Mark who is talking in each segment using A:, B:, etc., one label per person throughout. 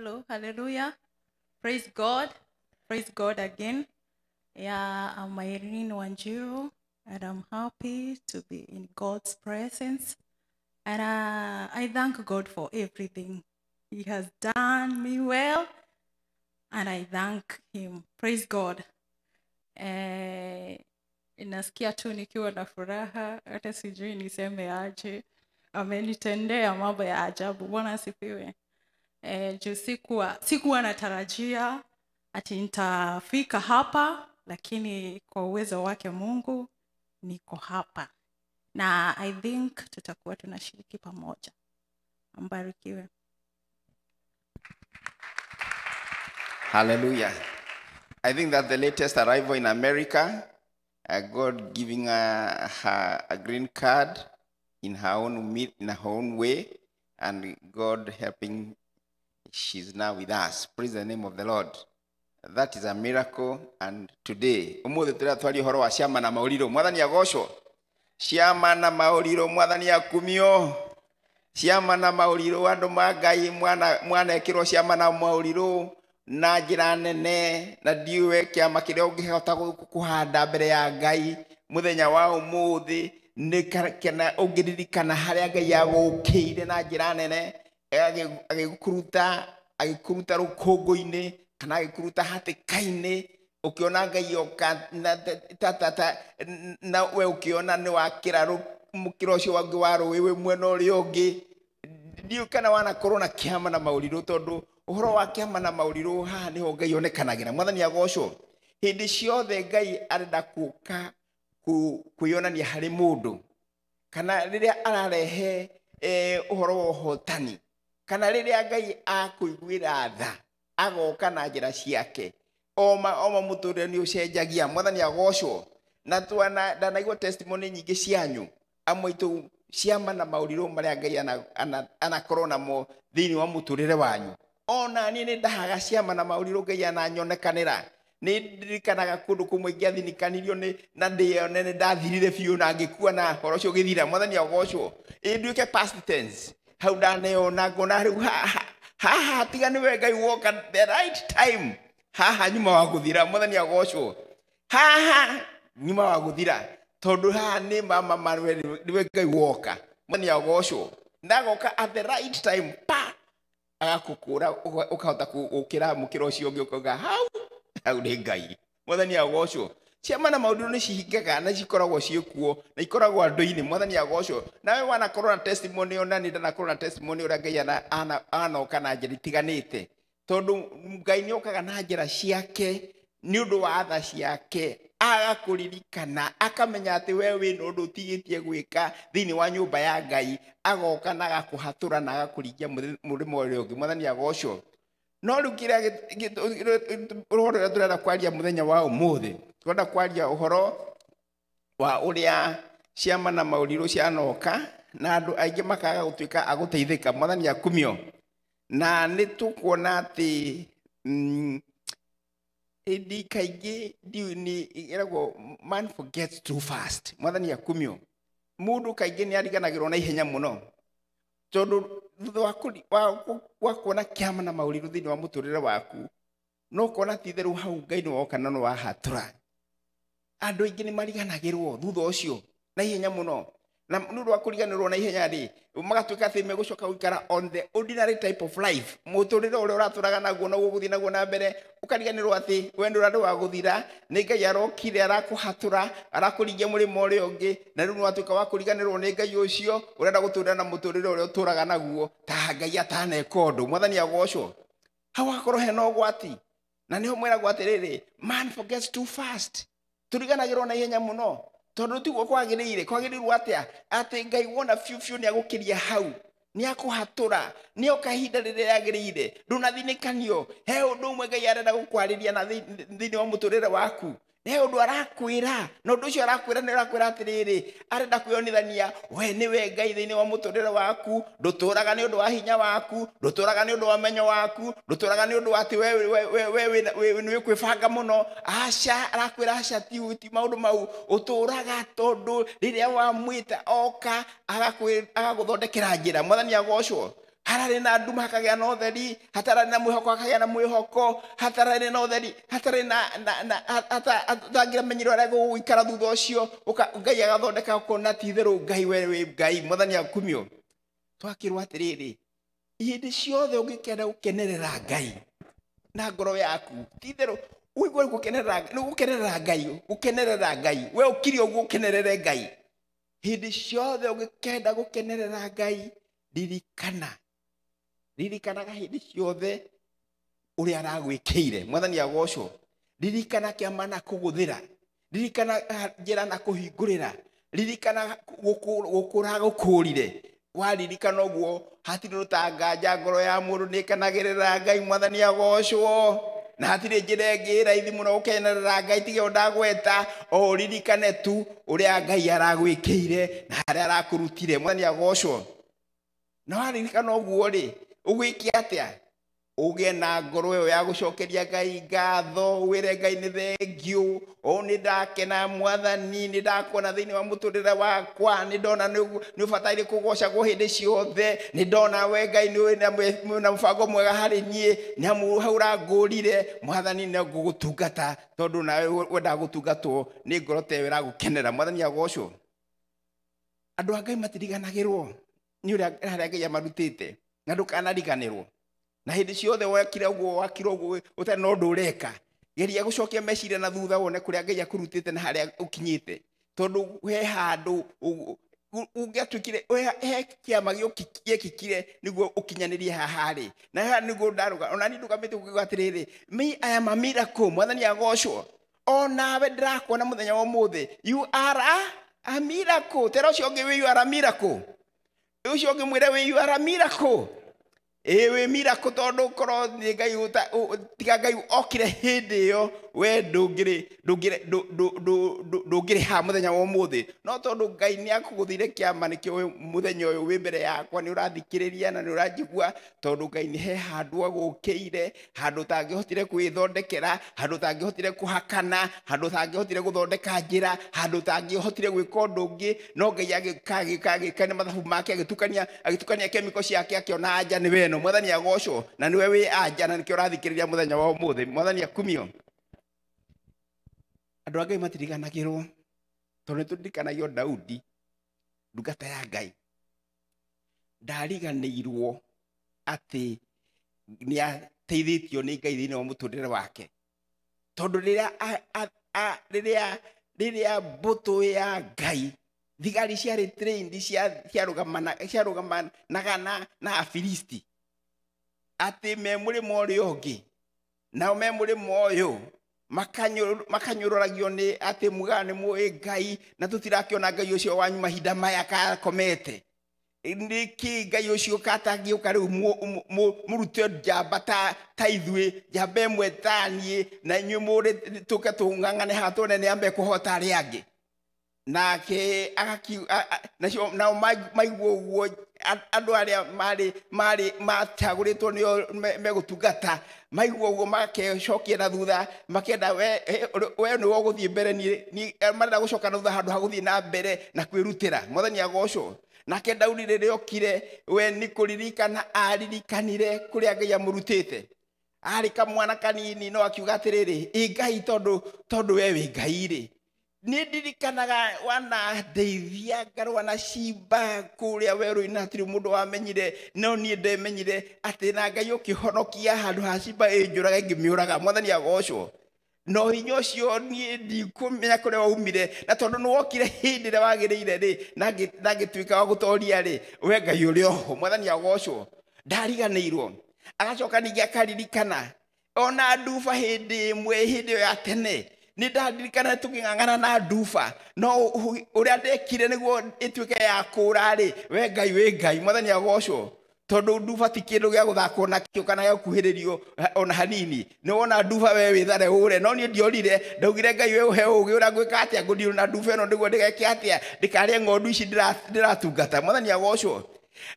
A: Hello, hallelujah. Praise God. Praise God again. Yeah, I'm Irene Wanjiru, and I'm happy to be in God's presence. And uh, I thank God for everything. He has done me well, and I thank Him. Praise God. Uh, eh, inasikia tu nikiwa na furaha, hata sijui niseme aje. Amenitendea mambo ya ajabu. Bwana asifiwe. eh, juu sikuwa, sikuwa natarajia ati nitafika hapa, lakini kwa uwezo wake Mungu niko hapa na I think tutakuwa tunashiriki pamoja. Mbarikiwe. Hallelujah. I think that the latest arrival in America, uh, God giving a, a, a green card in her own in her own way, and God helping she's now with us. Praise the name of the Lord. That is a miracle and today umuthi tũratwaria horo wa ciama na maũrirũ mwathani agocwo ciama na maũrirũ mwathani akumio ciama na rirå andå ma ngai rwo ciama na rirå na ra nene na å ngä kĩrĩa kå handa mbere ya ngai thenya wa ngä ririkana harä a ngai ire na ra nene agĩkuruta agĩkuruta rũkũngũ-inĩ kana agĩkuruta hatĩka-inĩ ukiona ngai oka na tatata na we ukiona nĩ wakĩra mũkĩra cio wangĩ wa ä wĩ mwena ũrĩa ũngĩ ndiũĩ kana wanakorwo na kĩama na tondå å ũhoro wa kĩama na rirå haha nĩho ngai ra mwathani agocwo ndä ciothe ngai arenda onania harä må ndå kana a ararehe eh, horo wa hotani kana riria ngai akuiguira tha agoka na njira ciake oma oma muturire ni ucenjagia mwathani agocwo na twana ndanaigua testimony nyingi cianyu amwe ciama na mauriru maria ngai anakorwo namo thiini wa muturire wanyu ona ni ni ndahaga ciama na mauriru ngai ananyonekanira nä ndirikanaga kå ndå kå mwe ingäathirikanirio na ndä one nä ndathirire biå na ngä kua na horo cio gä thira mwathani agocwo ä nduä ke hau ndaneo na ngona riu ha tiga ni nä we walk at the right time haha nyuma wa gå thira må theni agocwo haha nyuma wa gå thira tondå haha nä mama nä we ngai woka må theni agocwo ndagoka at the right time pa agakå kå ra å kahota gå kä ra kä ra cio å ngä å kauga hau hau nä ngai må theni agocwo ciama na maudu ni cihingaga na cikoragwo ciikuo na ikoragwo andå-inä mwathani agocio nawe wanakorwo na testimony ona ni ndanakorwo na testimony å ngai anoka na njä ra itiganä ngai nä okaga na njä ciake nä å wa tha ciake agakå akamenya atä we wä na å ndå å tigä tie gwä wa nyå ya ngai agoka na agakå na agakå ringia må rä å rä å ngä mwathani agocio no rä u kä rä a kwaria må thenya wa å må tũrenda kwaria uhoro wa ũrĩa ciama na maũrirũ cianoka na andũ aingĩ makaga gũtuĩka agũteithĩka mwathani akumio na nĩ tũkuona atĩ mm, ĩndĩ kaingĩ ndiũ nĩ ĩgeragwo man forgets too fast mwathani akumio mũndũ kaingĩ ni ariganagĩrwo na ihenya mũno tondũ thutha wa kuona kĩama na maũrirũ thĩinĩ wa mũtũrĩre waku no kuona ti itherũ hau ngai nĩ woka na nĩ wahatũra andå aingä nä mariganagä rwo thutha å cio na ihenya må no na nä å ndå wa kå riganä na ihenya rä magatuä ka atä megå coka gå ikara on the ordinary type of life må tå rä re å rä a å ratå raga naguo nogå gå thiä naguo na mbere å kariganä rwo atä we ndå randå wa gå thira nä ngai arokire arakå hatå ra arakå ringia må rä ma å rä a å ngä na rä u nä watuä ka wa kå riganä rwo nä ngai å cio å renda gå tå rä na må tå rä re å rä a å tå raga naguo ta ngai ataneka å ndå mwathani agocwo hau hagakorwo hena å gwati na nä ho mweragwo atä rä rä man forgets too fast turiganagirwo na ihenya muno tondu tiguo kwagiriire kwagirirwo atia ati ngai wona biu biu niagukiria hau niakuhatura nio kahinda riria riagiriire ndunathinikanio he undu umwe ngai arenda gukwariria na thini wa muturire waku nä å ndå arakwä ra na å ndå å cio arakwä ra nä rakwä ra atä rä rä arenda kwä onithania we nä we ngai thä inä wa må tå rä re waku ndå tå raga nä å ndå wa hinya waku ndå tå raga nä å ndå wa menyo waku ndå tå raga nä å ndå wa we nä wä kwä banga må no aca arakwä ra aca ti maå ndå mau å tå raga tondå rä rä a wamwä ta oka agagå thondekera njä ra mwathani agocwo hararä na nduma hakagä a na theri hatararä na mwä hoko hakagä a na mwä hoko hatararä na theri hatarä ndangäramenyire arä a gå gå ikara thutha å cio ngai agathondeka ũkona ti itherå ngai we wä ngai mwathani akumio twakä rwo atä rä rä ihä ciothe å ngä kenda gå kenerera ngai na ngoro yaku ti itherå uigwe gukenerera gukenerera ngai gukenerera ngai we ukiri uguo ukenerere ngai hindi ciothe ugikenda gukenerera ngai ririkana ririkanaga hindi ciothe uri aragwikire mwathani agocwo ririkana kiama na kuguthira ririkana njira na kuhingurira ririkana gukura gukurire waririkana guo hatire rutanganja ngoro ya nä nikenagirira ngai mwathani agocwo na hatirä njä ra ä ngä raithi må no gå kenerera ngai tige å ndagweta o ririkane tu å rä a ngai aragwä kä ire na harä a arakå rutire mwathani agocwo na waririkana å guo rä ugwike atia uge na ngoro iyo ya gucokeria ngai ngatho wire ngai ni thengiu o ni na mwathani ni ndakuona thiini wa muturire wakwa ni ndona ni ubataire kugocagwo hindi ciothe ni ndona we ngai ni na mubango mwega hari nie ni amu hau rangurire mwathani ni ngugutungata tondu nawe wenda gutungatwo ni ngoro tewe iragukenera mwathani agocwo andu a ngai matiriganagirwo ni uria haria ngai amarutite na ndukanariganirwo na hindi ciothe wekire uguo wakire uguo utari na undu ureka geria gucokia meciria na thutha wone kuria ngai akurutite na haria ukinyite tondu he handu ungiatukire he kiama giekikire niguo ukinyanirie haha ri na ha niguo ndaruga ona ni ndugamite ukiuga atiriri me i am a miracle mwathani agocwo o nawe ndirakuona muthenya wa umuthi you are a, a miracle tera ucio ungi wi you are a miracle ucio ungi mwire wi you are a miracle ä wä miraku tondå å korwo nä ngai tiga ngai okire hä ndä ä yo we ndå ngä rä ha må thenya wa må thä no tondå ngai nä akå gå thire kä ama nä kä må thenya å yå wä mbere yakwa nä å rathikä rä ria na nä å ranjigua tondå ngai nä he handå agå kä ire handå tangä hotire kwä thondekera handå tangä hotire kå hakana handå tangä hotire gå thondeka njä ra handå tangä hotire gwä ka å ndå ngä no ngai agä ka nä mathabu make agä tukania agä tukania kemiko ciake akä ona anja nä weno no mwathani agocwo na niwe wi anja na nikio urathikiriria muthenya wa umuthi mwathani akumio andu a ngai matiriganagirwo tondå nä tå ndirikanagio daudi ndungata ya ngai ndariganä irwo atä nä ateithä tio nä ngai thä inä wa må tå rä re wake tondå rä rä a mbå tå ya ngai thigari cia ciarå gamanaga na afilisti atä me må rä ma å rä å ngä nao me må rä å yå makanyå roragio nä atä mugaga nä måä ngai na tå ona ngai å cio wanyu mahinda maya kakomete nä kä ngai å cio katangä å ka rä u må rute njamba ta ithuä njamba ä na inyuä må rä tå ke tå ng'ang'ane ambe kå hota arä angä nake nao maigua ũguo andå arä a matagårĩtwo nĩo tungata maigua guo makecokie na thutha makenda we nĩ wogå thiĩ mbere marenda gå coka na thutha handå ha thiä na mbere na kwĩrutĩra mwathani agocwo nake daudi rä rä okire we kå ririkana aririkanire kå rä a ngai te arä kamwana kanini no akiuga rä ĩ ngai tondå we wĩ ngai rĩ nä ndirikanaga wana ndeithia ngarwa na cimba kå rä a werå-inä hatirä må ndå wamenyire no niä ndemenyire atä na ngai å kä honokia handå ha cimba ä njå raga ngä mä å raga mwathani agocwo no hinya å cio niä ndikå menya kå rä a waumire na tondå nä wokire hä ndä ä rä a wagä rä ire rä na ngä tuä ka wa gå toria rä we ngai å rä oho mwathani agocwo ndariganä irwo agacoka ningä akaririkana ona nduba hä ndä ä mwe hä ndä ä yo ya tene nä ndandirikana tå kä ng'ang'ana na nduba no å rä a ndekire nä guo ä tuä ya kå ra-rĩ we ngai wä ngai mwathani agocwo tondå nduba ti kä ndå gä a gå thakwo nakio kana gä kuhä rä rio ona hanini nä wona nduba we wä thare å re no niä ndiorire ndaugire ngai we å he å gä å ra ngwä ka atä a ngå ndiå na nduba ä no nä guo ndä geke atä a ndä karä ng'ondu ici ndä ratungata mwathani agocwo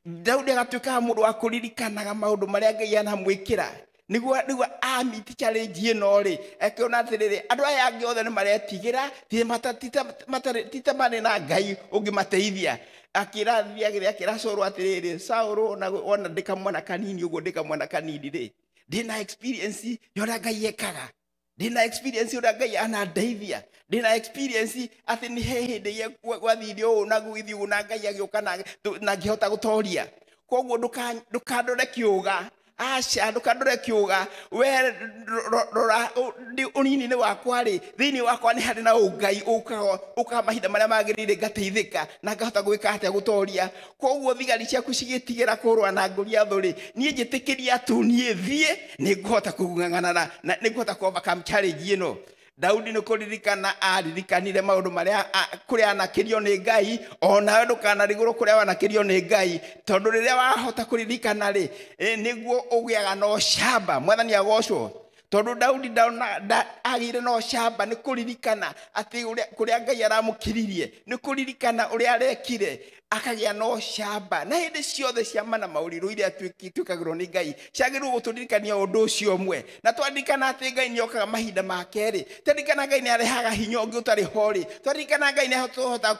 A: daudi agatuä kaga må ndå wa kå ririkanaga maå ndå marä a ngai anamwä kä ra niguo rĩu amiti challenge ĩno rĩ akiona atĩrĩrĩ andũ aya angĩ othe nĩ maretigĩra ti ta marĩ na ngai ũngĩmateithia akĩrathia agĩthĩ akĩra saũlũ atĩrĩrĩ saũlũ wona ndĩka mwana kanini ũguo ndĩka mwana kanini rĩ ndĩ na experience ya ũrĩa ngai ekaga ndä na experience å rä a ngai anandeithia ndä na experience atä nä he hä ndä gwathire å na gwithiå na ngai agä å ka na ngä hota gå toria koguo ndå kandore kä å ga aca ndukandore kiuga we rora unini nä wakwa ri iniä wakwa ni harä na ungai å kaga mahinda ire magirire ka na ngahota gwika gå toria koguo thigari ciaku cigitigira rwa na nguria thu ri nie njitikiria tu nie thie ni nguhota kugung'ang'anana na ni nguhota ku overcome challenge ino ä no daudi nä kå ririkana aririkanire maå ndå marä a kå rä anakä rio nä ngai onawe ndå kanarigå rwo kå rä a wanakä rio nä ngai tondå rä rä a wahota kå ririkana rä nä guo å gä aga na å camba mwathani agocwo tondu daudi agire na ucamba ni kuririkana ati kuria ngai aramukiririe ni kuririkana uria arekire akagia na ucamba na hindi ciothe cia mana mauriru iria twikagirwo ni ngai ciagiriirwo guturirikania undu ucio mwe na twandirikana ati ngai ni okaga mahinda make-rĩ twandirikana ngai nä arehaga hinya å ngä å tarä ho-rĩ twandirikana ngai nä tåhota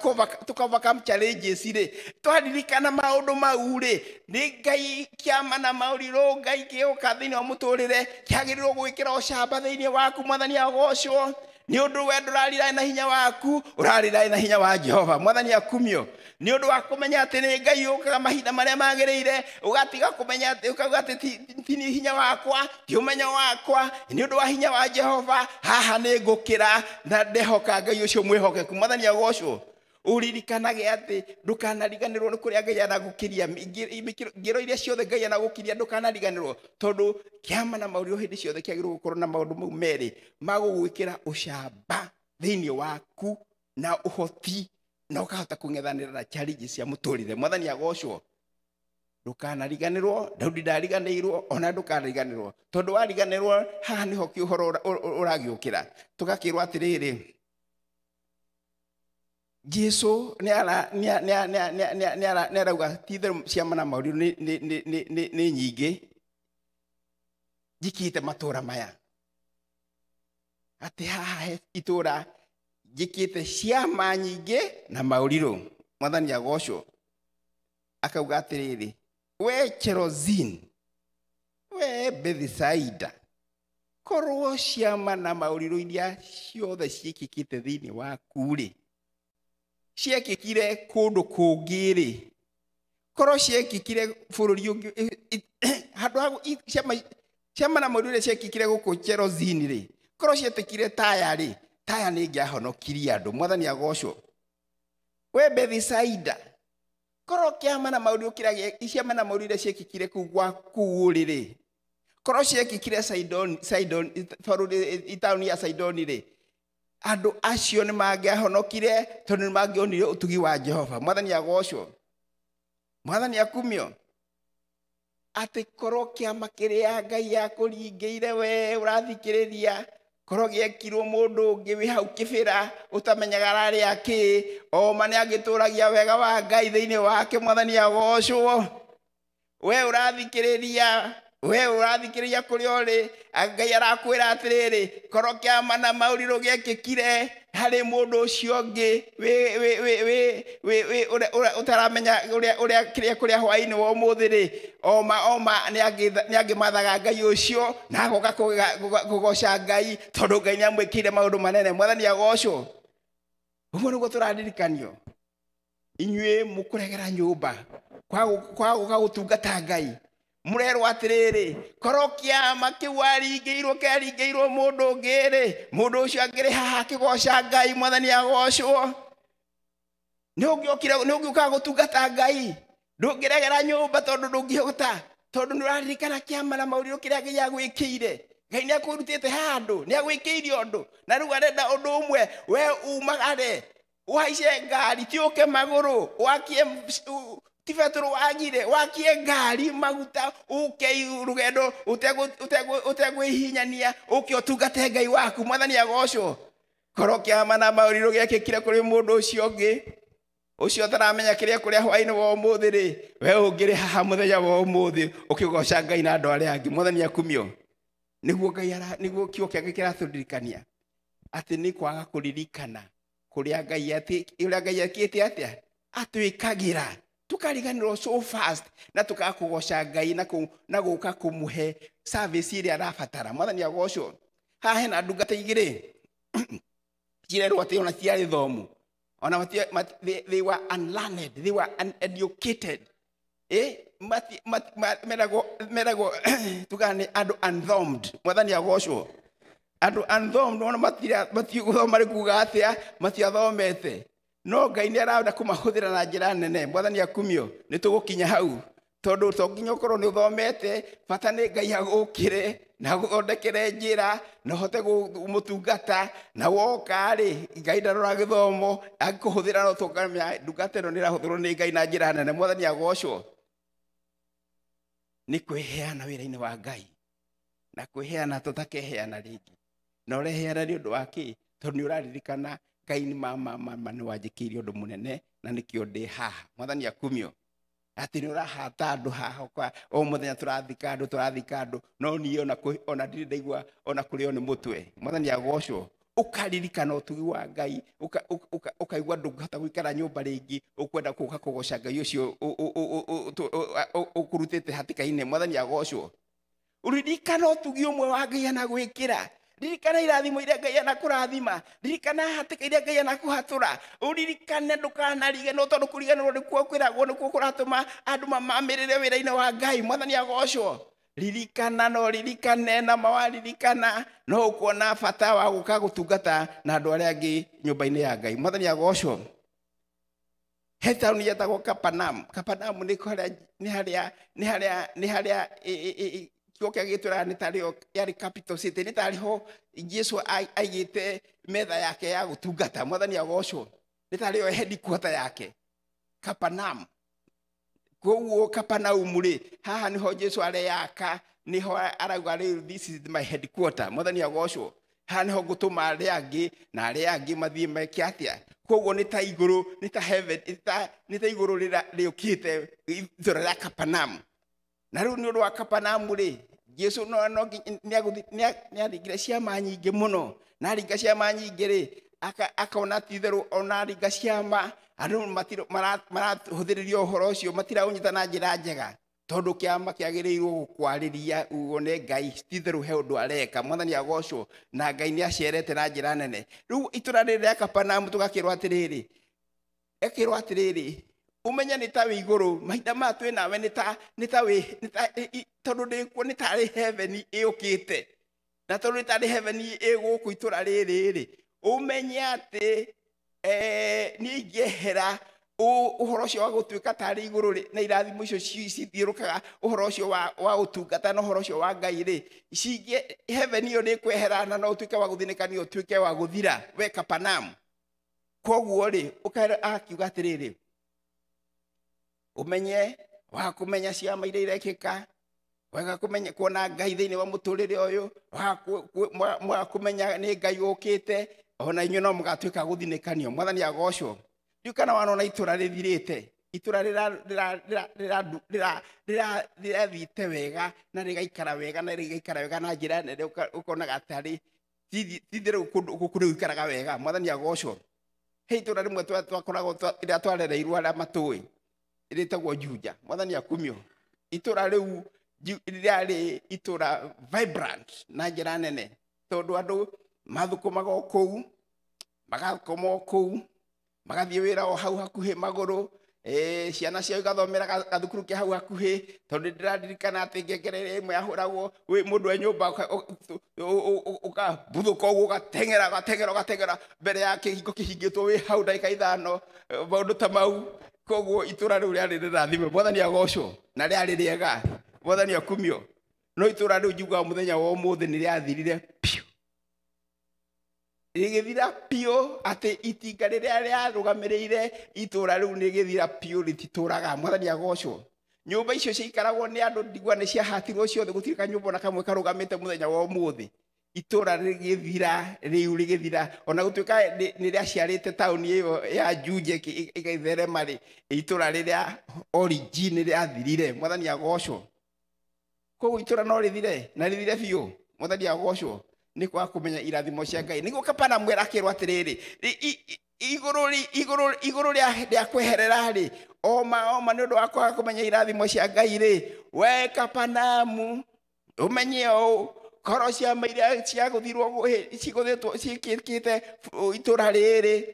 A: tå twandirikana maå ndå mau-rĩ nä ngai kĩama na maå rirå ngai kä å ka thä inä wa må tå rä re kä agä rä rwo gwä ro camba thä-inä waku mwathani agocwo nä å ndå we ndå rariraä na hinya waku å rariraä na hinya wa jehova mwathani akumio nä å ndå wa kå menya atä nä ngai å kaga mahinda marä a magä rä ire å gatiga kå menya atä tini hinya wakwa ti å menyo wakwa nä å ndå wa hinya wa jehova haha nä ngå kä ra na ndehoka ngai å cio mwä hokeku mwathani agocwo uririkanaga atä ndåkanariganä rwo nä kå rä a ngai aragåkä ria ngä ro iria ciothe ngai aragåkä ria ndåkanariganä rwo tondå kä ama na maå rio hä ndä ciothe kä agä rwo gå korwo na maå ndå mau merä magå gwä kä ra å camba thä inä waku na å hoti na å kahota kå ng'ethanä ra na cia må tå rä re mwathani agocwo ndåkanariganä rwo daudi ndariganä irwo ona ndåkanariganä rwo tondå wariganä rwo haha nä ho kä å horo å ragä å kä ra tå gakä rwo atä rä rä jesu nä arauga titherå ciama na maå rirå nä nyingä njikä te matå ra maya atä haha itå ra njä te ciama nyingä na maå rirå mwathani agocwo akauga atä rä rä we cherozin we bethisaida korwo ciama na maå rirå iria ciothe ciäkä kä te thä inä waku rä ciekĩkire kũndũ kũngĩ rĩ korwo ciekĩkire bũrũri ũngĩ handũ ha ciama ciama na maũndũ iria ciekĩkire gũkũ cherozini rĩ korwo cietĩkire taya rĩ taya nĩ ngĩahonokirie andũ mwathani agocwo we bethisaida korwo kĩama na maũndũ ciama na maũndũ iria ciekĩkire kũu gwa kũu ũrĩ rĩ korwo ciekĩkire saidoni saidoni itaũni ya saidoni rĩ andå acio nä mangäahonokire tondå nä onire å tugi wa jehova mwathani agocwo mwathani akumio atä korwo kä ama kä rä a ngai akå ringä ire we å rathikä rä ria korwo gä ekirwo må ndå å ngä wä hau kä bä ra å tamenyaga rarä a kä o nä angä tå ragia wega wa ngai thä inä wake mwathani agocwo we å rathikä rä ria we urathikiriria kuri ori ngai arakwira atiriri korwo kiama na mauriro giekikire harä må ndå å cio å ngä å taramenya å rä a kä rä a kå rä a hwainä wa må thä rä oma oma nä angä mathaga ngai å cio na goka kå goca ngai tondå ngai nä amwä kä ire maå ndå manene mwathani agocwo å guo nä guo tå raririkanio inyuä må kå regera nyå mba kwaga gå tungata ngai murerwo atiriri korokia makiwaringiirwo kearingiirwo mundu ngiri mundu ucio angiri haha akigoca ngai mwathani agocwo ni ungiokire ni ungiukaga gutungata ngai ndungiregera nyumba tondu ndungihota tondu ni uraririkana kiama na mauriro kiria ngai agwikire ngai nä akwä handu nä agwä ire å na rä u arenda å ndå å mwe we umagare waice ngari kä å ke magå rå wakie ti petero wagire wakie ngari maguta uke rugendo utegwihinyania uke utungate ngai waku mwathani agocwo korwo kĩama na maũrirũ gĩekĩkire kũrĩ mũndũ ũcio ũngĩ ũcio ũtaramenya kĩrĩa kũrĩa hwainĩ wa ũmũthĩ rĩ we ũngĩrĩ haha mũthenya wa ũmũthĩ ũkĩgoca ngai na andũ arĩa angĩ mwathani akumio nĩguo ngai nĩguo kiugo kĩake kĩratũririkania atĩ nĩ kwaga kũririkana kũrĩa ngai atĩ ũrĩa ngai ekĩte atĩa atwĩkagĩra tukariganirwo so fast na tukakugoca ngai na na guka kumuhe service iria arabatara mwathani agocwo haha hena ndungata igiri cirerwo ati ona ciarĩ thomu ona mati they were unlearned they were uneducated eh mati merago merago tugane adu unthomed mwana ni agocho adu unthomed ona mati matiũgũthoma rĩ kugatia mati matiathomete no ngai nä arenda kå mahå na njä nene mwathani akumio nä tå gå kinya hau tondå to nginya å korwo nä å thomete bata nä ngai agå kä re na gå thondekere njä ra na hote må tungata na wokarä ngai ndarora gä thomo agä kå hå thä ra no tångamya ndungata ä no nä ärahå thä rwo nä ngai na njä ra nene mwathani agocwo nä kwä heana wä ra-inä wa ngai na kwä heana tå takeheana rä ngä na å reheana nä å ndå wa kä tondå nä å raririkana ngai nä nä ni ire å ndå må nene na nä kä o ndä haha mwathani akumio atä nä å rahata andå kwa o må thenya tå rathika andå no niä ona ndirä ona kå rä o nä må twe mwathani agocwo ukaririkana utugi wa ngai ukaigua ndungihota guikara nyumba ringi ukwenda kuka kugoca ngai ucio ukurutite hatikaine mwathani agocwo uririkana utugi umwe wa ngai ana ririkana irathimo iria ngai anakũrathima ririkana hatĩka iria ngai anakũhatũra ũririkane ndũkanariganwo tondũ kũriganĩrwo nĩkuo ma nĩkuo kũratũma andũ mamamĩrĩre wĩra-inĩ wa ngai mwathani agocwo ririkana no ririkane na mawaririkana no ũkuona bata wa gũka gũtungata na andũ arĩa angĩ nyũmba-inĩ ya ngai mwathani agocwo he taũni yetagwo kapanam kapanam nĩ harĩa nĩ harĩa nĩ harĩa cokia gä tå ra nä tarä yarä capital city nä tarä ho jesu aigä te metha yake ya gå tungata mwathani agocwo nä tarä o kuota yake kapanam koguo kapanaumu rä haha nä ho jesu areyaka nä ho arauga rä this is my headquarter mwathani agocwo haha nä ho ngå tå ma arä angä na arä angä mathiä meke atä a koguo nä ta igå rå nä ta nä ta igå rå rä å kä te itå ra rä a kapanamu na rä u nä å ndå wa kapanamu rä jesu no no nä aringire ciama nyingä må no na aringa ciama nyingä rä akaona ti itherå ona ringa ciama andå marahå thä rä ria å horo å cio matiraå nyita na njä ra njega tondå kĩama kĩagĩrĩirwo gũkwarĩria wone ngai titherũ he ũndũ areka mwathani agocwo na ngai nĩ acerete na njĩra nene rĩu itũra rĩrĩ rĩa kapanamu tũgakĩrwo atĩrĩrĩ ekĩrwo atĩrĩrĩ umenye nä ta wä igå rå mahinda maya twä nawe nä tondå ndä kuo nä tarä heveni ä å kä te na tondå nä tarä heveni ä gå kå itå ra rä rä rä umenye atä nä ingehera uhoro ucio wa gutuika tari iguru na irathimo icio cithiurukaga uhoro ucio wa utungata na uhoro ucio wa ngai ri cinge heaven iyo ni kweherana no utuike wa guthinika ni utuike wa guthira we kapanam koguo ri ukaira akiuga atiriri umenye wa kumenya ciama iria irekĩka wega kumenya kuona ngai thĩinĩ wa muturire ũyũ wa mwa kumenya ni ngai ukite ona inyuĩ no mugatuika guthinikanio mwathani agocwo rĩu kana wana wanona itũra rĩthirĩte itũra rĩrathiĩte wega na rĩgaikara wega na rĩgaikara wega na njĩra nene ũkonaga tarĩ tithĩ rĩu gũkũ rĩu ikaraga wega mwathani agocwo he itũra rĩmwe twakoragwo rĩrĩa twarereirwo arĩa matui ritagwo juja mwathani akumio itura riu rirarä itura vibrant na njira nene tondu andu mathukumaga o kuu magakoma o kuu magathiä wä ra o hau hakuhä magå rå ciana ciao igathomera gathukuru kä hau hakuhä tondå ndäraririkana atä ngengerere ä mwe yahåragwo wä må ndå e nyå mba å kambuthå ka å guo gateng'era gateng'era gateng'era mbere ya kä hingo kä hingä two wä hau ndagä ka ithano maå ndå ta mau koguo itura riu riari rirathime mwathani agocwo na riari riega mwathani akumio no itura riu njugaga muthenya wa umuthi ni riathirire piu rigithira piu ati itinga riria riarugamireire itura riu nigithira piu ritituraga mwathani agocwo nyumba icio ciaikaragwo ni andu ndigua ni ciahatirwo ciothe gutirika nyumba na kamwe karugamite muthenya wa umuthi itura rigithira riu rigithira ona gutuika niria ciarite tauni iyo ya njunje igaitherema ri itura riria origin riathirire mwathani agocwo koguo itura no rithire na rithire biu mwathani agocwo nä kwaga kå menya irathimo cia ngai nä guo kapanamwera akä rwo atä rä rä igå rå rä a kweherera rä oma oma nä å ndå wa kwaga kå menya irathimo cia ngai rä we kapanamu å menye koro cia maira cia guthirwo ciguthetwo ciikikite itura riri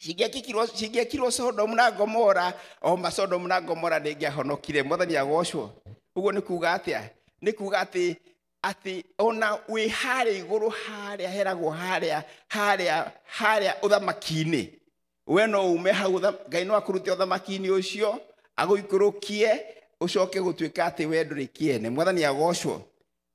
A: cingiakikirwo cingiakirwo sodomu na gomora o masodomu na gomora ndingiahonokire mwathani agocwo uguo ni kuga atia ni kuga ati ati ona wi harä igå harä a heragwo harä a harä a harä a å thamaki-inä we no me hau ngai no akå ũthamaki-inĩ ũcio agå ikå rå kie å coke gå tuä ka atä we ndå rä kä ene mwathani agocwo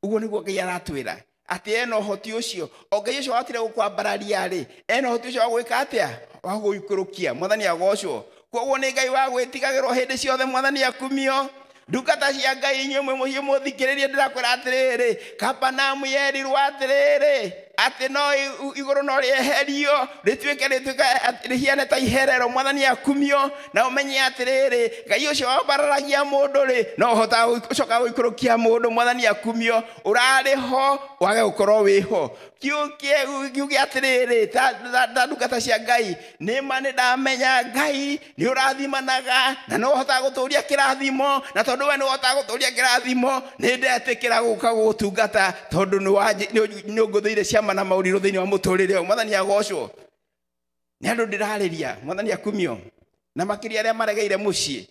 A: uguo niguo ngai aratwira atä ena å hoti å cio o ngai å cio watire gå kwambararia rä ena å hoti å cio wa ka atä a wa ikå rå kia mwathani agocwo koguo nä ngai wa gwä tigagä rwo hä ndä ciothe mwathani akumio ndungata cia ngai inyuä mwe må ciä må thikä rä rie ndä rakwä ra atä rä rä kapanamu yerirwo atä rä rä atä no igå rå no rä eherio rä tuä ke rä ta iherero mwathani akumio na å menye atä rä ngai å cio wabararagia må ndå no å hotaga å coka gå ikå kia må mwathani akumio å rarä ho wage gå korwo wä ho kiuge atä rä ta ndungata cia ngai nä ma nä ndamenya ngai nä å rathimanaga na no å hotaga gå ria kä na tondå we nä hotaga gå tå ria kä rathimo nä ndetä kä ra gå ka tungata tondå å ngå ire cia ciama na mauriru thiini wa muturire uyu mwathani agocwo ni andu ndirariria mwathani akumio na makiria aria maregeire mucii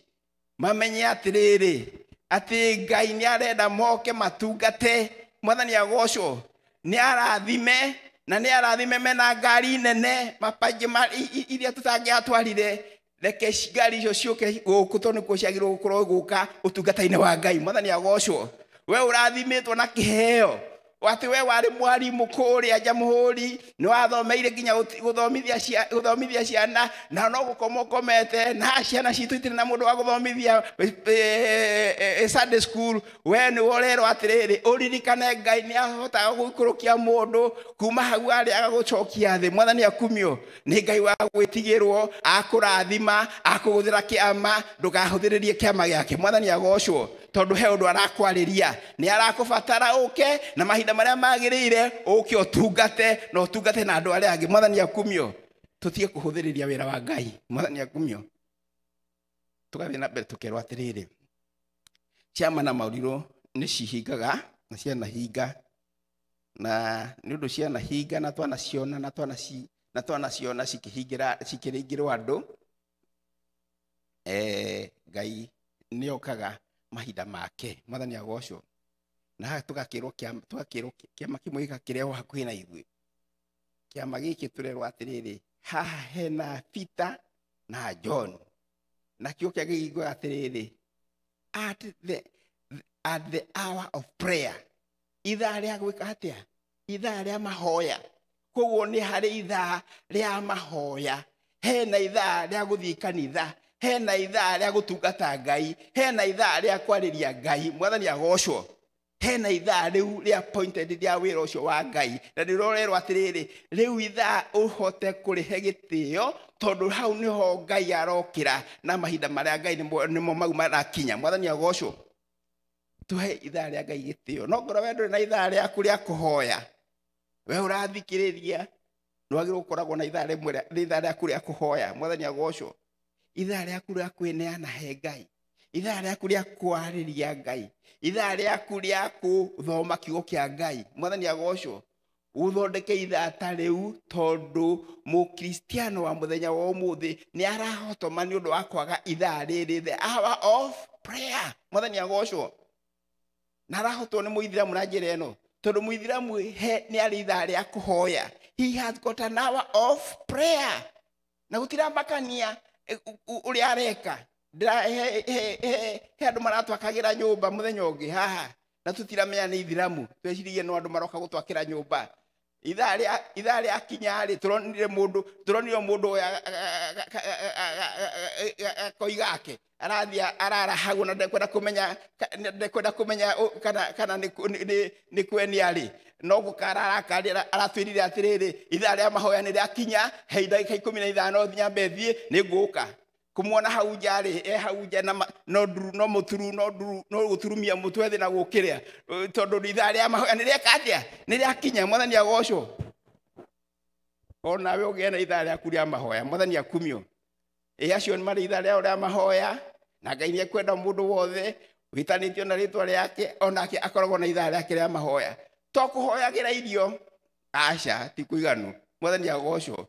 A: mamenye atiriri ati ngai ni arenda moke matungate mwathani agocwo ni arathime na ni arathime mena ngari nene mapaji iria tutangiatwarire reke ngari icio ciuke guku tondu nikuo ciagirwo gukorwo guka utungata-ini wa ngai mwathani agocwo we urathimitwo na kiheo ati we warä mwarimå kå rä a njamhåri nä wathomeire nginya gå thomithia ciana na no gå komete na ciana citå na må ndå wa gå thomithia we nä worerwo atä rä rä å ririkane ngai nä ahotaga gå ikå rå kia må ndå kuma hagu arä aga gå cokia thä mwathani akumio nä ngai wa gwä tigä rwo akå rathima akå gå thä ra kä ama ndå gahå thä rä rie kä ama gä ake mwathani agocwo tondu he undu arakwariria ni arakũbatara uke na mahinda maria magĩrĩire uke ũtungate na ũtungate na andũ arĩa angĩ mwathani akumio tũtige kuhuthiriria wĩra wa ngai mwathani akumio tũgathiĩ na mbere tũkerwo atĩrĩrĩ ciama na mauriro ni cihingaga na cianahinga na nĩ ũndũ cianahinga na twanaciona na twana twanaci na twana twanaciona cikĩhingĩra cikĩringĩrwo andũ eh, ngai nĩ okaga mahinda make mwathani agocwo na tugakirwo tugakirwo kiama kimwe gĩgakĩrehwo hakuhĩ na ithuĩ kiama gĩkĩ tũrerwo atĩrĩrĩ haha hena pita na john kio kia gĩgĩigua atiriri at the, at the hour of prayer ithaa rĩa gwĩka atĩa ithaa rĩa mahoya koguo nĩ harĩ ithaa rĩa mahoya hena ithaa rĩa gũthiĩ kanitha hena ithaa rĩa gũtungata ngai hena ithaa rĩa kwarĩria ngai mwathani agocwo hena ithaa rĩu rĩa appointed rĩa wĩra ũcio wa ngai na ndĩrorerwo atĩrĩrĩ rĩu ithaa ũhote kũrĩhe gĩtĩo tondũ hau nĩho ngai arokĩra na mahinda marĩa ngai nĩmo mau marakinya mwathani agocwo tuhe ithaa rĩa ngai gĩtĩo nongorwo we ndũrĩ na ithaa rĩaku rĩa kũhoya we ũrathikĩrĩria nĩwagĩrĩirwo gũkoragwo na ithaa rĩmwe ithaa rĩaku rĩa kũhoya mwathani agocwo ithaa rĩaku rĩa kwĩneana he ngai ithaa rĩaku rĩa kwarĩria ngai ithaa rĩaku rĩa kũthoma kiugo kĩa ngai mwathani agocwo ũthondeke ithaa ta rĩu tondũ mũkristiano wa mũthenya wa ũmũthĩ nĩ arahotoma nĩ ũndũ wa kwaga ithaa rĩrĩ the hour of prayer mwathani agocwo na arahotwo nĩ mũithĩramu na njĩra ĩno tondũ mũithĩramu nĩ arĩ ithaa rĩa kũhoya he has got an hour of prayer na gũtiramakania uri areka he andå ra nyå mba må thenya å ngä haha na tå tiramenya nä ithiramu tweciririe no andå maroka gå twakä ra nyå mba ithaa rä ithaa rä akinya rä tå ronire må ndå tå ronire må ndå å koigake arathiä ararahagwo na ndekwenda kå menya ndekwenda kå menya kana nä kwenia rä no gå kararakarä aratwä rire atä rä rä ithaa rä a mahoya rä akinya he ka ikå mi na ithano thinya mbethiä nä ngå ka kumwona hau nja rä e hau nja no må turu no gå turumia må twe thä na gå kä rä a tondå ithaa rä a mahoya nä rä eka atä a nä rä akinya mwathani agocwo onawe å gä na ithaa rä aku rä a mahoya mwathani akumio ä acio marä ithaa rä ao rä a mahoya na ngai nä ekwenda må ndå wothe wä tio na rä twa rä ake onake akoragwo na ithaa rä ake rä a mahoya to kå hoyagä ra irio aca ti kå iganu mwathani agocwo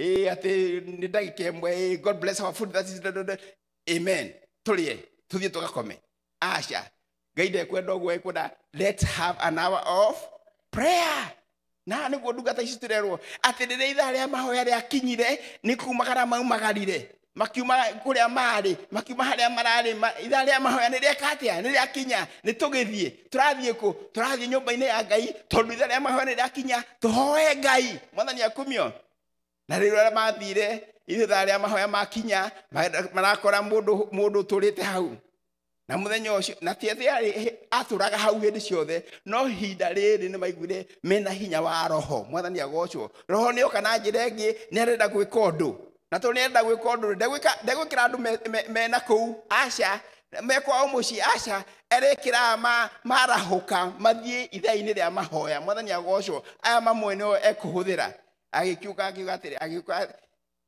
A: eh ati nida gikembwe eh, god bless our food that is da, da, da. amen tulie tuthie tugakome asha gaide ndekwenda ũguo ekwenda let's have an hour of prayer na ni go nĩguo ndungata ici tũrerwo atĩ rĩrĩa ithaa rĩa mahoya rĩakinyire nĩ kumagara maumagarire makiuma kuria mari makiuma harĩa mararĩ ithaa rĩa mahoya nĩ rĩeka atĩa nĩ rĩakinya nĩ tũgĩthiĩ tũrathiĩ kũ tũrathiĩ nyũmba-inĩ ya ngai tondũ ithaa rĩa mahoya nĩ rĩakinya tũhoe ngai ni akumio na rä u arä a mathire ithu thaa rä a mahoya makinya marakora må ndå tå rä te hau na må thenya å cio na tiatä atå raga hau hä ndä ciothe no hinda rä rä nä maiguire mena hinya wa roho mwathani agocwo roho nä oka na njä ra ä ngä nä arenda gwä ka å ndå na tondå nä arenda gwä ka å ndå ndegwä kä ra andå mena kå u aca mekwao må ciä aca eräkä raga marahå ka mathiä ithaa-inä rä a mahoya mwathani agocwo aya mamwe nä o ekå hå thä ra agikiuka akiuga atiri agiuka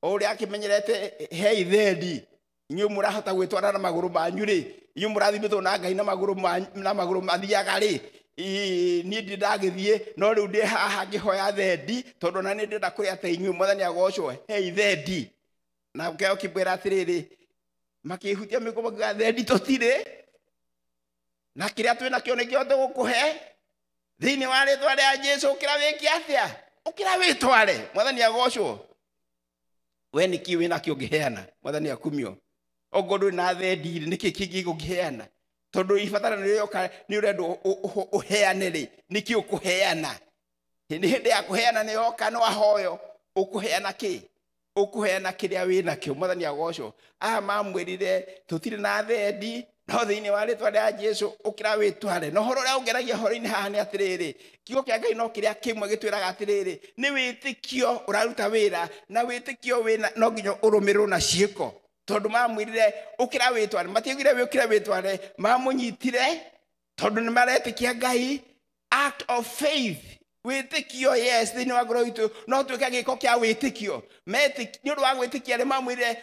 A: uria akimenyerete he ithendi inyu murahota gwitwara na maguru manyu ri inyu murathimitwo na ngai na maguru na maguru mathiaga ri niä ndi ndagäthiä no rä u ndä haha ngä hoya thendi tondå na nä ndä nda kå rä ata inyuä mwathani agocwo hei na keo kä mbä ra atä rä rä makä hutia mä kå ga thendi tå tirä na kä rä a twä nakä o nä kä otå gå kå he thä inä wa rä twa rä a jesu kä ra wä ke atä a ukira witware mwathani agocwo we nä kä wä nakä ngiheana? mwathani akumio ongå ndå na thendiri nä kä kingä gå ngä heana tondå ibatarano rä yoka nä å rendwo å heane rä nä kä å ya kuheana heana nä yoka no ahoyo å kå heana kä å kå heana mwathani agocwo aa mamwä rire na thendi no thä inä wa rä twa jesu å kä ra wä horo å rä a å ngeragia horo-inä haha nä atä rä rä ngai no kä rä a kä mwe gä twä raga atä rä rä nä wä na wä tä no nginya å na ciäko tondå mamwä å kä ra wä tware matiaugire wä å kä ra ngai act of faith witikio yes thini wa ngoro itu no tuike giko kia witikio meti ni undu wa gwitikio ri mamwire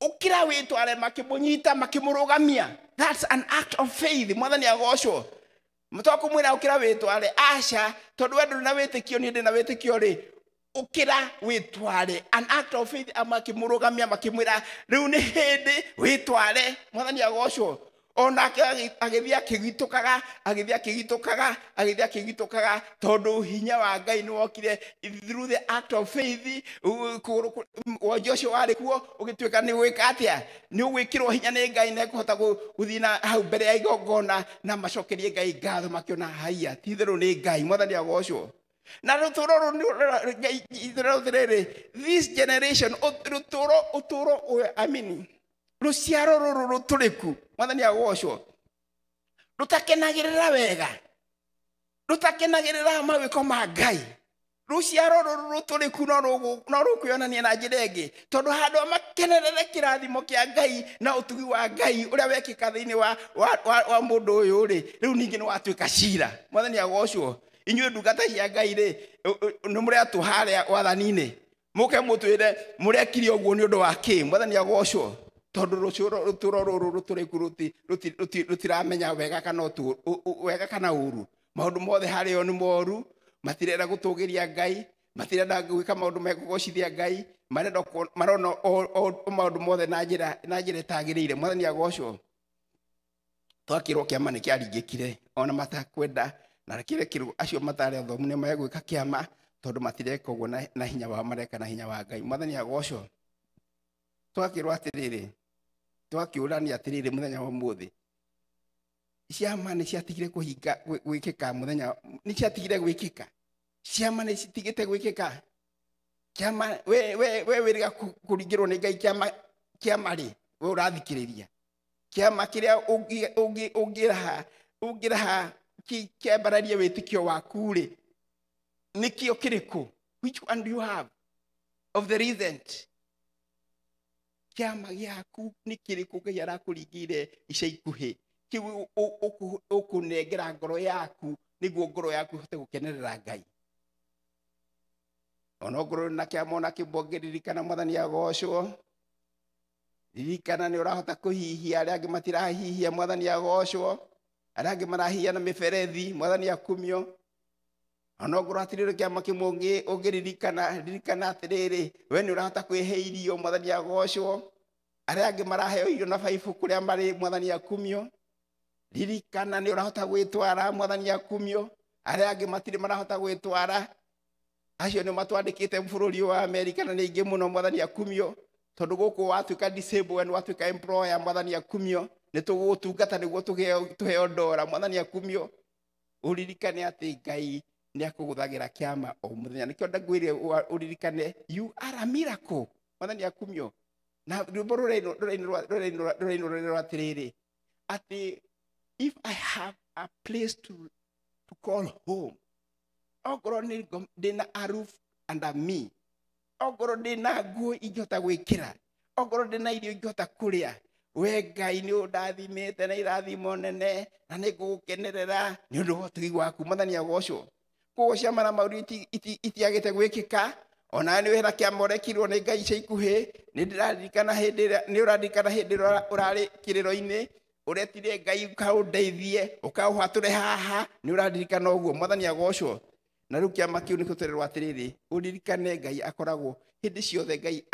A: ukira are makimunyita makimurugamia that's an act of faith mwathani agocwo mwira ukira witware aca tondu we ndu na witikio ni ndi na witikio ri ukira are an act of faith amakimurugamia makimwira riu ni hindi witware mwathani agocwo ona ke agĩthiĩ akĩgitũkaga agĩthiĩ akĩgitũkaga agĩthiĩ akĩgitũkaga tondũ hinya wa ngai nĩ wokire through the act of faith wonje ũcio warĩ kuo ũgĩtuĩka nĩ gwĩka atĩa nĩ ũgwĩkĩrwo hinya nĩ ngai ne ekũhota gũthiĩ na hau mbere ya igongona na macokerie ngai ngatho makiona haia ti itherũ nĩ ngai ni agocwo na ruturo ruturo rĩrĩ this generation ruturo ũtũro ũyũ amini ruciaro ruru ruturiku mwathani agocwo rutakenagirira wega rutakenagirira mawiko ma ngai ruciaro ruru ruturiku no rukwionania na njira ingi tondu handu makenerere kirathimo kia ngai na utugi wa ngai uria wekika thiini wa, wa, wa, wa mundu uyu ri riu ningi ni watuika cira mwathani agocwo inyuĩ ndungata cia ngai rĩ nĩ mũrĩ atũ harĩa wathani-inĩ mũke mũtwĩre mũrekire ũguo nĩ ũndũ wa kĩ mwathani agocwo ro tondu rucio turo ruru ruturiku rutiramenya wega kana wega kana uru maundu mothe hario ni moru matirenda gutugiria ngai matirenda gwika maundu megugocithia ngai marenda marona maundu mothe na njira na njira itagirire mwathani agocwo twakirwo kiama nä kä aringäkire ona matakwenda na kä rekärwo acio matarä athomu nä megwä ka kä ama tondå matireka å guo na hinya wao mareka na hinya wa ngai mwathani agocwo twakirwo atä rä rä twakiurania atiriri muthenya wa muthi ciama ni ciatigire kuhinga gwikika muthenya ni ciatigire gwikika ciama ni citigite gwikika kiama we we we wiriga kuringirwo ni ngai kiama kiama ri we urathikiriria kiama kiria ungi ungi ungiraha ungiraha kiambararie witikio waku ri nikio kiriku which one do you have of the recent kiama giaku nä kä rä kå ngai arakå ringä ica ikuhä kä u å kå nengera ngoro yaku nä guo ngoro yaku hote gå kenerera ngai ona ngoro na kä amona kä mbongeririkana mwathani agocwo ririkana nä å rahota kå hihia arä angä matirahihia mwathani agocwo arä angä marahihia na mä berethi mwathani akumio ona ngorwo atirä kä ama kä må å ngä ririkana ririkana atä rä rä we nä å rahota kwä he irio mwathani agocwo arä a angä maraheo irio na baibu kå rä a marä mwathani akumio ririkana nä å rahota gwä twara mwathani akumio arä a angä matirä marahota gwä twara acio nä matwandä kä te bå rå ri wa amerika na nä aingä må no mwathani akumio tondå gå kå watuä ka nä watuä ka employer mwathani akumio nä tå gå tungata nä guo tå heo ndora mwathani akumio å ririkane atä ngai nä akågåthagä kä ama o må thenya nä kä o ndangwä re å ririkane you are a miracle wathani akumio na rwimbo rå rainå atä rä rä atä if i have a place to, to call home ongorwo ndä na a roof under me ongorwo ndä na nguo ingĩhota gwä kä ra ongorwo ndä na irio ingĩhota kå rä we ngai ni å ndathimä na irathimo nene na ni ngå ni kenerera nä å ndå wa tå waku mwathani agocwo kugucia mara mauri itiagite gwikika ona nä wä ra kä amorekirwo nä ngai ica ikuhä nä ndäraririkana nä å raririkana hä ndä ä å rä ro å retire ngai å ndeithie å kaå re haha nä å raririkana å guo mwathani agocwo na rä u kä ama kä u nä kå atä rä å ririkane ngai akoragwo hä ndä ciothe ngai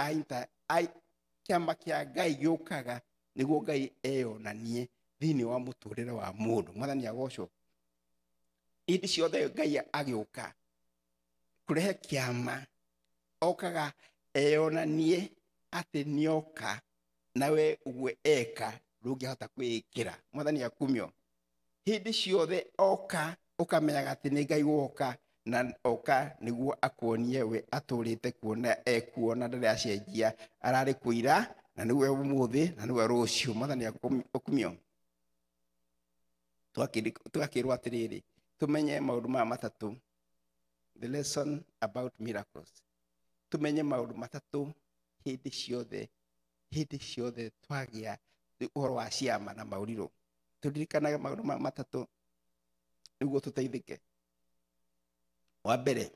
A: kä ama kä a ngai gä å kaga nä guo ngai eyonanie thä inä wa må tå rä re wa må ndå mwathani agocwo hindi ciothe ngai agĩũka kũrehe kĩama okaga eyonanie atĩ nĩoka nawe ũguo eka ndũngĩhota kwĩĩkĩra mwathani akumio hĩndĩ ciothe oka ũkamenyaga atĩ nĩ ngai woka na oka nĩguo akuonie we atũrĩte kuona ekuona ndarĩ acenjia ararĩ kuira na nĩwe ũmũthĩ na nĩwe rũciũ mwathani akumio twakĩrwo atĩrĩrĩ tumenye maundu maya matatu the lesson about miracles tumenye maundu matatu hindi ciothe hindi ciothe twagia uhoro wa ciama na mauriru turirikanaga maundu maya matatu niguo tuteithike wa mbere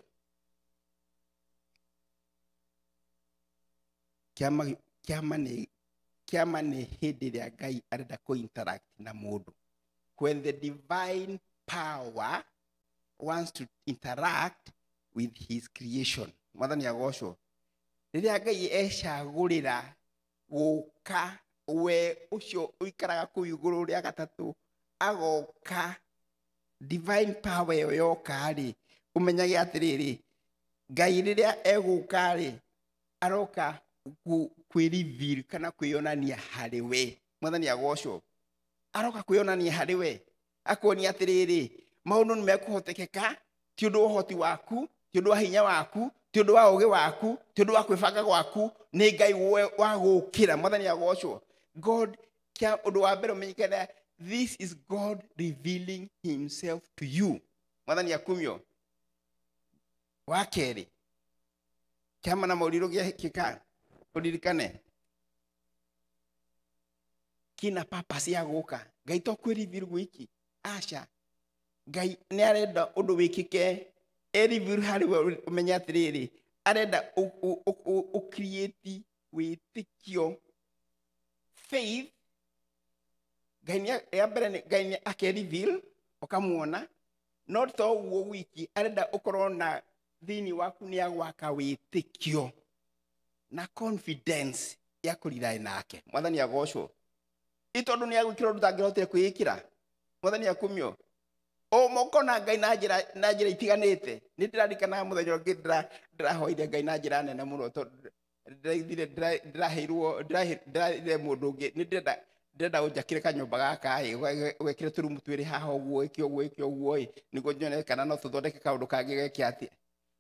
A: kiama kiama nä kiama ni hä ndä ä rä a ngai arenda kå interact na må when the divine power wants to interact with his creation mwathani agocwo rĩrĩa ngai ecagũrĩra gũka we kå igå rå rä a gatatå agoka divine power ĩyo yoka atä rä rä ngai a egũka-rĩ aroka kwĩrithiri kana yonania harä we mwathani agocwo aroka yonania harä we akonia atiriri maundu ni mekuhotekeka ti undu uhoti waku ti undu wa hinya waku ti undu wa ugi waku ti undu wa kwibanga gwaku ni ngai wa gukira mwathani agocwo god kya undu wa mbere umenyekana this is god revealing himself to you mwathani akumio wa keri kiama na gya kika uririkane kina purpose ya guka ngai to kwiriviru gwiki aca ngai nä arenda å ndå wä kä ke erivuru harä we å menye atä rä rä arenda å kriäti wä tä kio faith ngai ya mbere ngai akerivil å kamuona no to guo wiki arenda å korwo na thĩinĩ waku nĩ agwaka wĩtĩkio na confidence ya kũrirana nake mwathani agocwo ĩ tondũ nĩ agwĩkĩra ũndũ ũtangĩhotire kwĩĩkĩra muthenya kumio o moko na ngai na njira na njira itiganite ni ndirarikana muthenya ungi ndirahoire ngai na njira nene muno tondu ndiraithire ndiraheirwo ndirathire mundu ungi ni ndirenda ndirenda unjakire kanyumba gaka ä gwekire tå rumu twä rä haha å guo ä kä å guo ä kä å guo ä nä nyone kana no tå thondeke kaå ndå kangä geke atä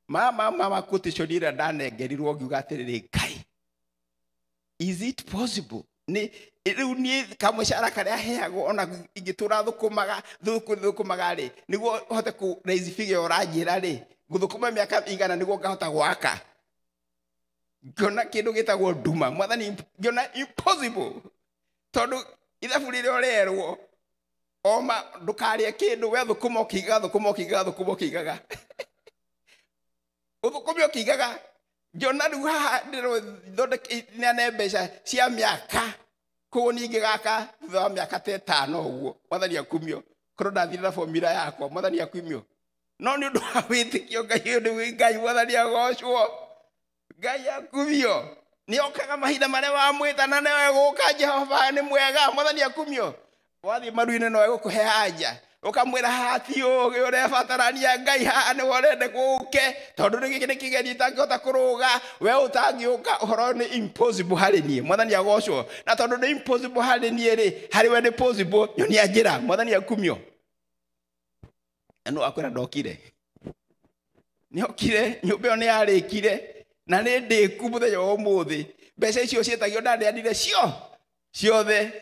A: ma ma ma tä conä ä rä a ndanengerirwo ngiuga atä rä is it possible ni riu ni kamushara kare karä a ona igitura thukumaga ra thå kå maga thå hote ku raise å ranjä ra rä gå thå kå ma mä aka igana nä guo ngahota gwaka ngĩona kĩndũ gĩtagwo nduma mwathani ngĩona impossible tondũ ithabu rĩrĩa ũrerwo oma ndũkarĩe kindu we thukuma ũkĩigaga thũkũma ũkĩigaga thũkũma ũkĩigaga ũthũkũme ũkĩigaga njona rä u haha ndä rwo mbeca cia mä aka koguo ningä gaka thutha wa mä aka te tano å guo mwathani akumio korwo ndathire na bomira yakwa mwathani akumio no nä å ndå wa wä tä kio ngai å ndå ngai mwathani agocwo ngai akumio nä okaga mahinda marä a wamwä ta na nä wegå ka jehova nä mwega mwathani akumio wathiä maru no egå kå he anja ukamwira hati ugi urebatarania ngai haha ni worende kuke tondu ni giki ni kigeni itangihota kuruga we utangiuka uhoro ni impossible hari nie mwathani agocwo na tondu ni impossible hari nie ri hari we ni possible nyonia njira mwathani akumio anu akwira ndokire nä okire nyå ä yarä kire na nä ndä ku må thenya wa må thä mbeca icio ciätagio ndanä anire cio ciothe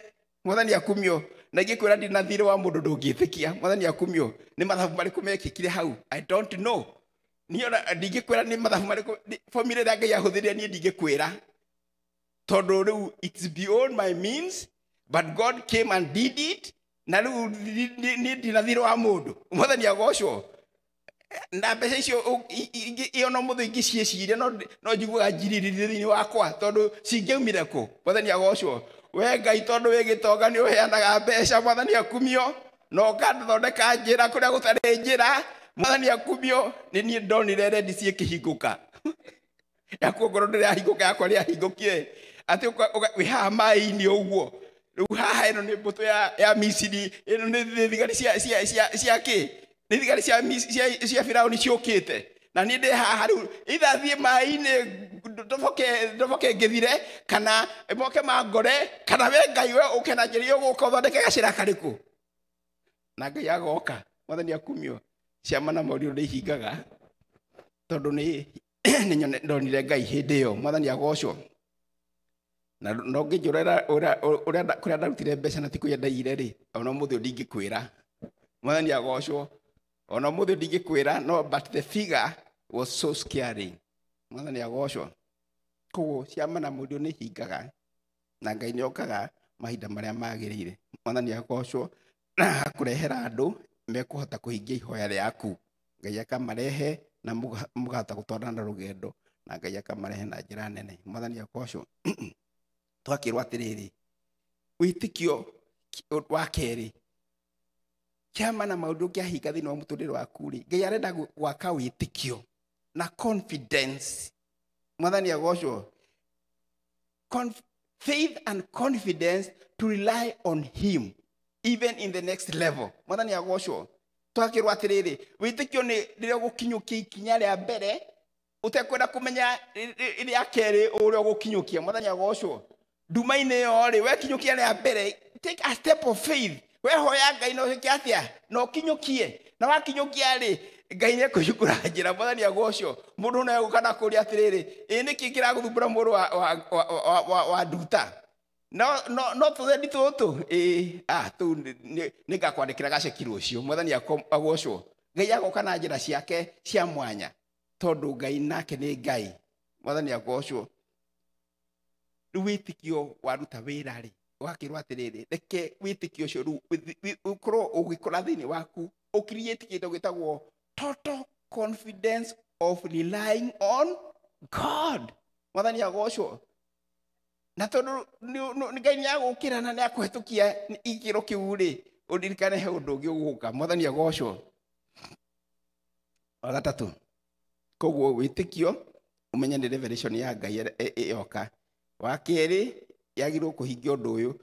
A: mwathani akumio na ingĩkwĩra ndĩ na thirĩ wa mũndũ ndũngĩtĩkia mwathani akumio nĩ mathabu marĩkũ kire hau i don't know niĩ ona ndingĩkwĩra nĩ mathabu marĩkũ bomire ĩrĩa ngai ahũthĩrire niĩ ndingĩkwĩra tondũ rĩu its beyond my means but god came and did it na rĩu niĩ ndina thirĩ wa mũndũ mwathani agocwo na mbeca icio ona må thå ingĩciĩciria no njiguaga njiririre thĩinĩ wakwa tondå cingiaumire kå mwathani agocwo we ngai tondu wi gitonga ni uheanaga mbeca mwathani akumio no na ũkathondeka njĩra kũrĩa gũtarĩ njĩra mwathani akumio nĩ niĩ ndonire rendi ciĩkĩhingũka yakuo ngoro ndĩrahingũka yakwa rĩahingũkire atĩ wĩhaha maĩ-inĩ ũguo rĩu haha ĩno nĩ mbũtũ ya, ya misiri ĩno nĩ thigari cia, cia, cia, cia kĩ thigari cia, cia, cia firaũni ciũkĩte na niĩ ndĩ haha rĩu itha thiĩ maĩ-inĩ ndoboke ndoboke ngethire kana moke mangore kana we ngai we ukenagĩrio gũka ũthondeke gacĩra karĩkũ na ngai agoka mwathani akumio ciama na morirũ nĩ ihingaga tondũ nĩ ndonire ngai hĩndĩ ĩyo mwathani agocwo na no ngĩnjũra kũrĩa ndarutire mbeca na ti kũrĩa ndaiyire ona mũthĩ ndingĩkwĩra mwathani agocwo ona mũthĩ ndingĩkwĩra no but the figure was so scary mwathani agocwo koguo ciama na må ni nä ihingaga na ngai nä okaga mahinda marä a magä rä ire ona nä agocwo na akå rehera andå mekå hota kå hingia ihoya rä aku ngai akamarehe na må gahota gå twarana na rå gendo na ngai akamarehe na njä ra nene mwathani akocwo twakä rwo atä rä rä wä tä kio wa kerä kiama na maundu ngiahinga thiini wa muturire waku ri ngai arenda gwaka witikio na confidence mwathani agocwo faith and confidence to rely on him even in the next level mwathani agocwo twakirwo atiriri witikio ni riria gukinyukia ikinya ria mbere utekwenda kumenya ria gå kinyå kia mwathani agocwo nduma-inä ä yorä wekinyå kia rä a mbere take a step of faith wehoya ngai no kä atä a na å kinyå kie na wakinyå kia rä ngai nä ekå njä mwathani agocwo må ndå å nayo gå kana kå rä atä rä rä ä nä kä ngä ragå thumbå må rå wa nduta no tå thendi tå tå ä tå nä ngakwandä kä ra gaceki rå cio mwathani agocwo ngai agoka na njä ra ciake cia mwanya tondå ngai nake nä ngai mwathani agocwo rä u wä tä kio waruta wä ra-rä ũgakä rwo atä rä rä reke wä tä kio å cio rä u å korwo å gä kå ra thä inä waku å kiriä ti kä ndå gä tagwo total confidence of relying on god mwathani agocwo na tondå ngai nä agå kä ra na nä akå hetå kia igä ro kä u rä å ndirikane he å ndå å ngä å mwathani agocwo wa koguo wä tä kio revelation ya ngai yoka wa kerä yagirwo kå hingia å ndå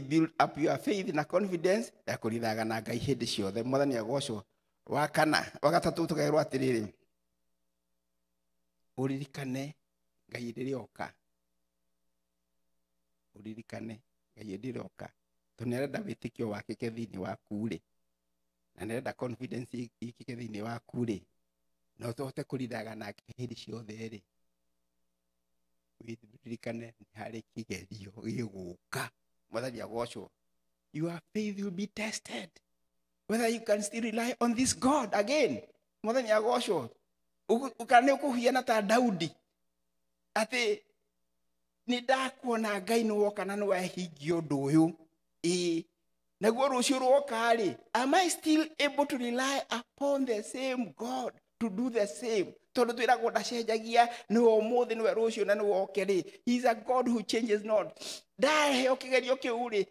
A: build up your faith na confidence ya kå rithaga na ngai hä ndä ciothe mwathani agocwo wa kana wa gatatu tukagirwo atiriri uririkane ngai ndirioka uririkane ngai ndirioka to nä arenda wä tä kio wakeke thä inä waku-rä na nä arenda ikike thä inä waku-rä no tũhote kũriraga nake hĩndĩ ciothe-rĩ wĩririkane nĩ harĩ kĩgerio gĩgũka mwathani agocwo your faith will be tested whether you can still rely on this god again muthenya agocwo kana nä å kå hiana ta daudi atä nä ndakuona ngai nä woka na nä wahingia å ndå å yå ä naguo rå am i still able to rely upon the same god to do the same tondå woke a god who changes not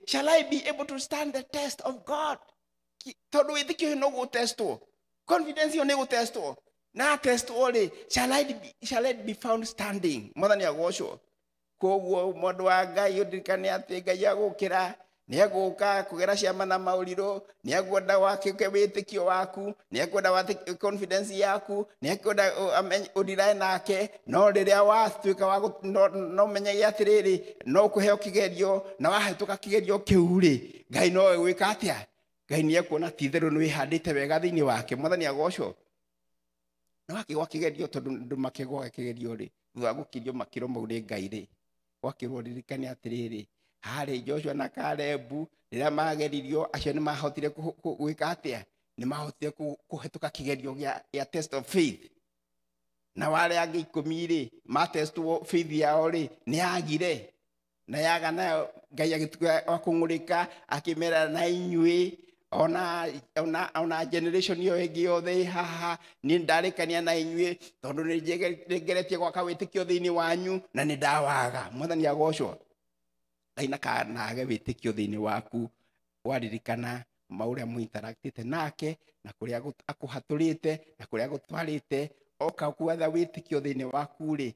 A: shall i be able to stand the test of god tondå wä thikä å yå no gå testwo confidence ä yo nä gå testwo na testwo rä shall I be found standing mwathani agocwo koguo mwendwa wa ngai ũndirikane atĩ ngai agũkĩra nĩ egũka kũgera ciama na maũrirũ nĩ ekwenda wakĩke wĩtĩkio waku nĩ ekwenda confidence yaku nĩ ekwenda ũndirae nake no rĩrĩa watuĩka wa no ũmenyage atĩrĩrĩ no ũkũheo kĩgerio na wahĩtũka kĩgerio kĩu rĩ ngai no gwĩka atĩa ngai nä ekuona ti itherå nä wä handä te wega thä inä wake mwathani agoco no akä gwa kä gerio tondå ndå makä gwa kä gerio rä thutha wa gå kirio makä ro mau rä ngai rä gwakä rwo ririkane atä rä rä harä joshua na karebu rä rä a mageririo acio nä mahotire gwä ka atä a nä mahotire kå hetå ka kä gerio gä test na warä angä ikå rä matestwo faith yao rä nä agire na yaga nayo ngai agä tuka wa kå ngå rä ka akä mera na inyuä ona ona ona generation yo ĩngĩ ha haha nĩ ndarĩkania na inyuĩ tondũ nĩ ngeretie gwaka wĩtĩkio thini wanyu na nĩ ndawaga mwathani agocwo ngai nakanage wĩtĩkio thini waku waririkana mu interactite nake na kuri akuhaturite na kuri agutwarite oka gwetha wĩtĩkio thini waku rĩ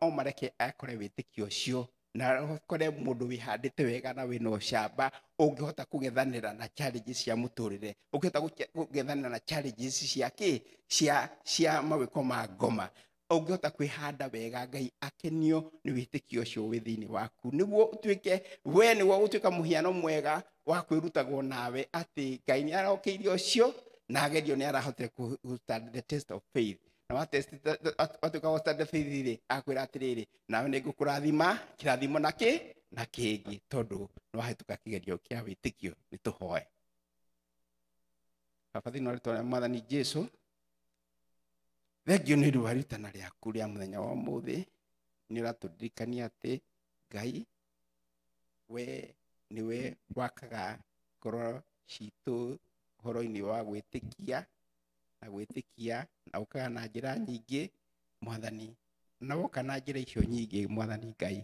A: o mareke akore wĩtĩkio cio na kore mundu wihandite wega na wina ucamba ungihota kugethanira na challenges cia muturire ungihota kugethanira na challenges cia ki cia cia mawiko ma ngoma ungihota kwihanda wega ngai akenio ni witikio ucio withini waku niguo utuike we ni wo utuika muhiano mwega wa kwirutagwo nawe ati ngai ni arokiirie ucio na agerio ni arahotire kuruta the test of faith nao atuĩka gũtandabithirĩ akwĩra atĩrĩrĩ na nĩ ngũkũrathima kĩrathimo na kĩ na kĩngĩ tondũ nĩ wahĩtũka kĩgerio kia wĩtĩkio nĩ tũhoe baba thĩinĩ wa rĩtwa rĩa mwathani jesu thengio nĩ rũa rutana rĩaku rĩa mũthenya wa ũmũthĩ nĩ ũratũndirikania atĩ ngai we niwe wakaga ngoro citũ horo inĩ wa kia na gwitikia na ukaga na njira nyingi mwathani na woka na njira icio nyingi mwathani ngai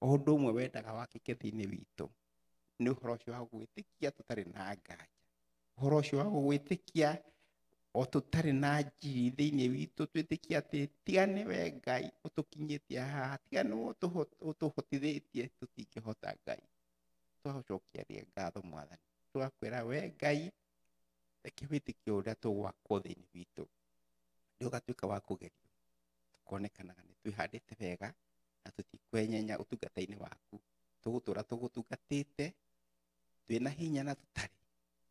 A: undu umwe wendaga wakike thiini witu ni uhoro ucio wa gwitikia tutari na nganja uhoro ucio wa gwitikia o tutari na njiri thiini witu twitikia ati tiga niwe ngai utukinyitie haha tiga niwe utuhotithitie tutingihota ngai twagå cokia rie ngatho mwathani twakwä ra we ngai reke wĩtĩkio ũrĩa tũgwakwo thĩinĩ witũ nĩ ũgatuĩka wa kũgerio tũkonekanaga nĩ twĩhandĩte wega na tũtikwenyenya ũtungata-inĩ waku tũgũtũũra tũgũtungatĩte twĩna hinya na tũtarĩ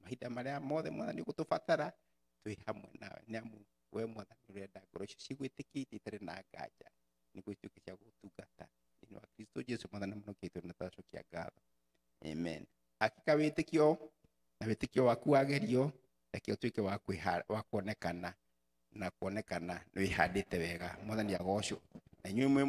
A: mahinda marĩa mothe mwathani ũgũtũbatara twĩ hamwe nawe nĩ amu we mwathani ũrenda ngoro icio cigwĩtĩkĩtie itarĩ na nganja nĩguo ituĩke cia gũgũtungata thĩinĩ wa kristo jesu mwathani mũnokia itũ na tũracokia ngatho amen hakika wĩtĩkio na wĩtĩkio waku wagerio reke utuike wa wa kuonekana na kuonekana nä wä handä te wega mwathani agocwo na inyuä